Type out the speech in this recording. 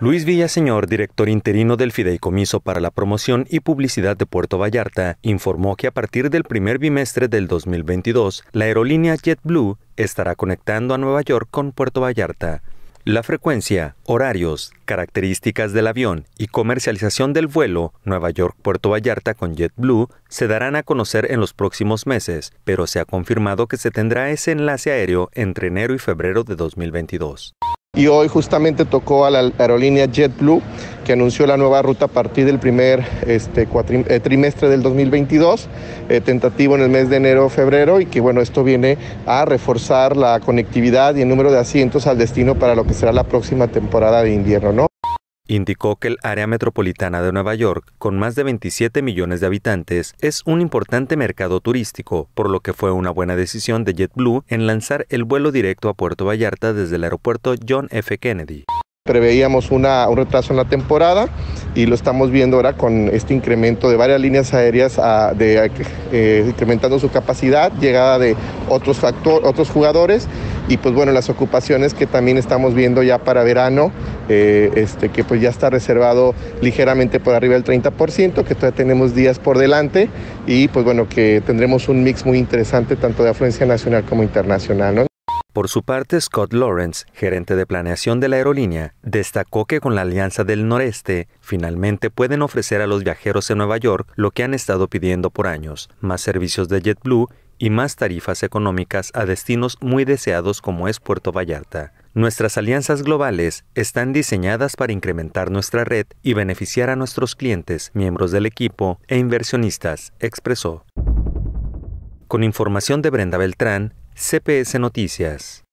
Luis Villaseñor, director interino del Fideicomiso para la Promoción y Publicidad de Puerto Vallarta, informó que a partir del primer bimestre del 2022, la aerolínea JetBlue estará conectando a Nueva York con Puerto Vallarta. La frecuencia, horarios, características del avión y comercialización del vuelo Nueva York-Puerto Vallarta con JetBlue se darán a conocer en los próximos meses, pero se ha confirmado que se tendrá ese enlace aéreo entre enero y febrero de 2022. Y hoy justamente tocó a la aerolínea JetBlue, que anunció la nueva ruta a partir del primer este, eh, trimestre del 2022, eh, tentativo en el mes de enero-febrero, y que bueno, esto viene a reforzar la conectividad y el número de asientos al destino para lo que será la próxima temporada de invierno, ¿no? Indicó que el área metropolitana de Nueva York, con más de 27 millones de habitantes, es un importante mercado turístico, por lo que fue una buena decisión de JetBlue en lanzar el vuelo directo a Puerto Vallarta desde el aeropuerto John F. Kennedy. Preveíamos una, un retraso en la temporada y lo estamos viendo ahora con este incremento de varias líneas aéreas ah, de, eh, incrementando su capacidad, llegada de otros, factor, otros jugadores y pues bueno, las ocupaciones que también estamos viendo ya para verano, eh, este, que pues ya está reservado ligeramente por arriba del 30%, que todavía tenemos días por delante y pues bueno, que tendremos un mix muy interesante tanto de afluencia nacional como internacional. Por su parte, Scott Lawrence, gerente de planeación de la aerolínea, destacó que con la Alianza del Noreste finalmente pueden ofrecer a los viajeros en Nueva York lo que han estado pidiendo por años, más servicios de JetBlue y más tarifas económicas a destinos muy deseados como es Puerto Vallarta. Nuestras alianzas globales están diseñadas para incrementar nuestra red y beneficiar a nuestros clientes, miembros del equipo e inversionistas, expresó. Con información de Brenda Beltrán, CPS Noticias.